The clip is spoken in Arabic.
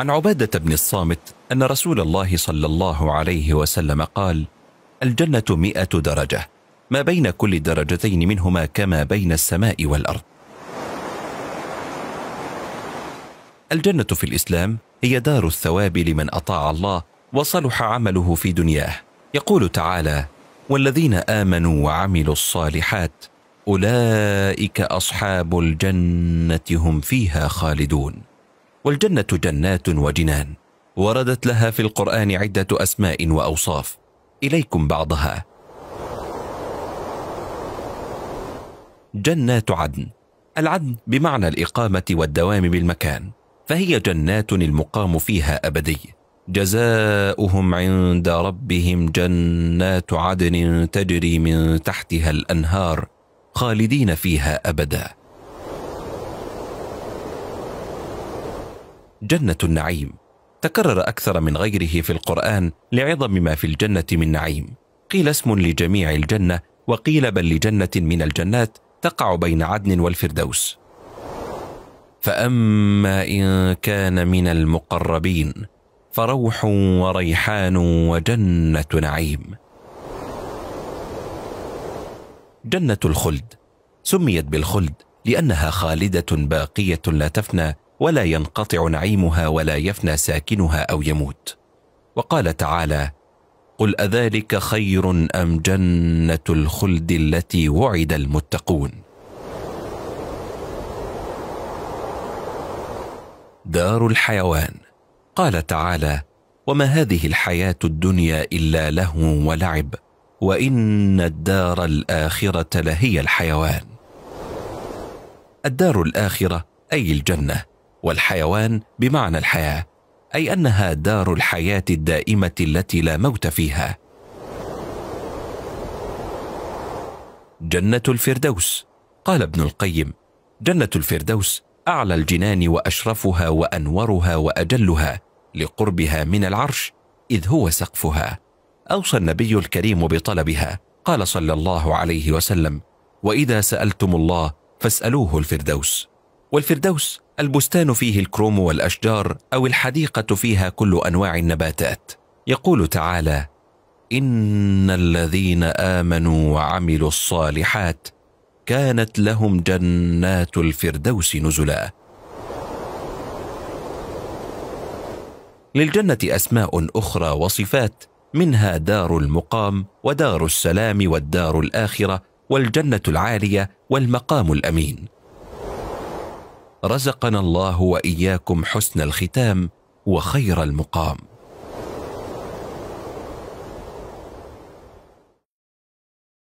عن عبادة بن الصامت أن رسول الله صلى الله عليه وسلم قال الجنة مئة درجة ما بين كل درجتين منهما كما بين السماء والأرض الجنة في الإسلام هي دار الثواب لمن أطاع الله وصلح عمله في دنياه يقول تعالى والذين آمنوا وعملوا الصالحات أولئك أصحاب الجنة هم فيها خالدون والجنة جنات وجنان وردت لها في القرآن عدة أسماء وأوصاف إليكم بعضها جنات عدن العدن بمعنى الإقامة والدوام بالمكان فهي جنات المقام فيها أبدي جزاؤهم عند ربهم جنات عدن تجري من تحتها الأنهار خالدين فيها أبداً جنة النعيم تكرر أكثر من غيره في القرآن لعظم ما في الجنة من نعيم قيل اسم لجميع الجنة وقيل بل لجنة من الجنات تقع بين عدن والفردوس فأما إن كان من المقربين فروح وريحان وجنة نعيم جنة الخلد سميت بالخلد لأنها خالدة باقية لا تفنى ولا ينقطع نعيمها ولا يفنى ساكنها او يموت وقال تعالى قل اذلك خير ام جنه الخلد التي وعد المتقون دار الحيوان قال تعالى وما هذه الحياه الدنيا الا لهو ولعب وان الدار الاخره لهي الحيوان الدار الاخره اي الجنه والحيوان بمعنى الحياه اي انها دار الحياه الدائمه التي لا موت فيها جنه الفردوس قال ابن القيم جنه الفردوس اعلى الجنان واشرفها وانورها واجلها لقربها من العرش اذ هو سقفها اوصى النبي الكريم بطلبها قال صلى الله عليه وسلم واذا سالتم الله فاسالوه الفردوس والفردوس البستان فيه الكروم والاشجار او الحديقه فيها كل انواع النباتات يقول تعالى ان الذين امنوا وعملوا الصالحات كانت لهم جنات الفردوس نزلا للجنه اسماء اخرى وصفات منها دار المقام ودار السلام والدار الاخره والجنه العاليه والمقام الامين رزقنا الله واياكم حسن الختام وخير المقام